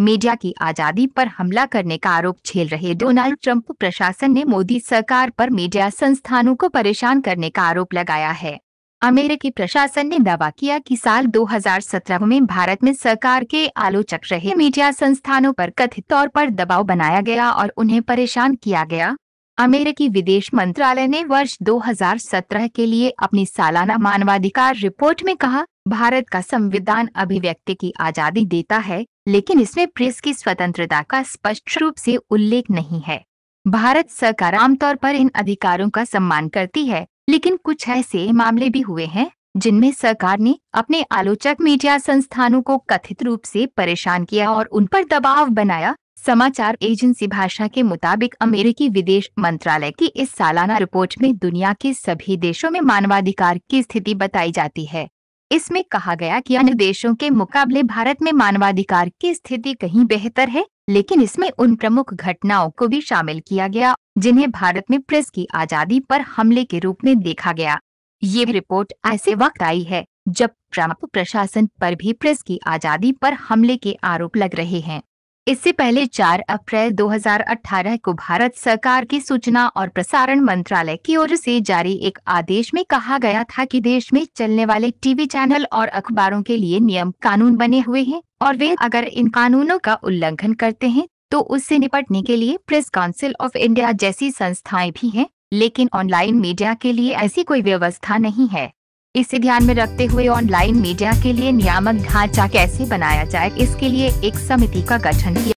media की आजादी पर हमला करने का आरोप झेल रहे डोनाल्ड ट्रंप प्रशासन ने मोदी सरकार पर मीडिया संस्थानों को परेशान करने का आरोप लगाया है अमेरिकी प्रशासन ने दावा किया कि साल 2017 में भारत में सरकार के आलोचक रहे मीडिया संस्थानों पर कथित तौर पर दबाव बनाया गया और उन्हें परेशान किया गया अमेरिकी विदेश मंत्रालय ने वर्ष 2017 के लिए अपनी सालाना मानवाधिकार रिपोर्ट में कहा भारत का संविधान अभिव्यक्ति की आजादी देता है लेकिन इसमें प्रेस की स्वतंत्रता का स्पष्ट रूप से उल्लेख नहीं है भारत सरकार आमतौर पर इन अधिकारों का सम्मान करती है लेकिन कुछ ऐसे मामले भी हुए हैं जिनमें सरकार ने अपने आलोचक मीडिया संस्थानों को कथित रूप से परेशान किया और उन पर दबाव बनाया समाचार एजेंसी भाषा के मुताबिक अमेरिकी विदेश मंत्रालय की इस सालाना रिपोर्ट में दुनिया के सभी देशों में मानवाधिकार की स्थिति बताई जाती है इसमें कहा गया कि अन्य देशों के मुकाबले भारत में मानवाधिकार की स्थिति कहीं बेहतर है लेकिन इसमें उन प्रमुख घटनाओं को भी शामिल किया गया जिन्हें भारत में प्रेस की आजादी पर हमले के रूप में देखा गया ये रिपोर्ट ऐसे वक्त आई है जब ट्रंप प्रशासन पर भी प्रेस की आजादी पर हमले के आरोप लग रहे हैं इससे पहले 4 अप्रैल 2018 को भारत सरकार की सूचना और प्रसारण मंत्रालय की ओर से जारी एक आदेश में कहा गया था कि देश में चलने वाले टीवी चैनल और अखबारों के लिए नियम कानून बने हुए हैं और वे अगर इन कानूनों का उल्लंघन करते हैं तो उससे निपटने के लिए प्रेस काउंसिल ऑफ इंडिया जैसी संस्थाएं भी हैं लेकिन ऑनलाइन मीडिया के लिए ऐसी कोई व्यवस्था नहीं है इसे ध्यान में रखते हुए ऑनलाइन मीडिया के लिए नियामक ढांचा कैसे बनाया जाए इसके लिए एक समिति का गठन किया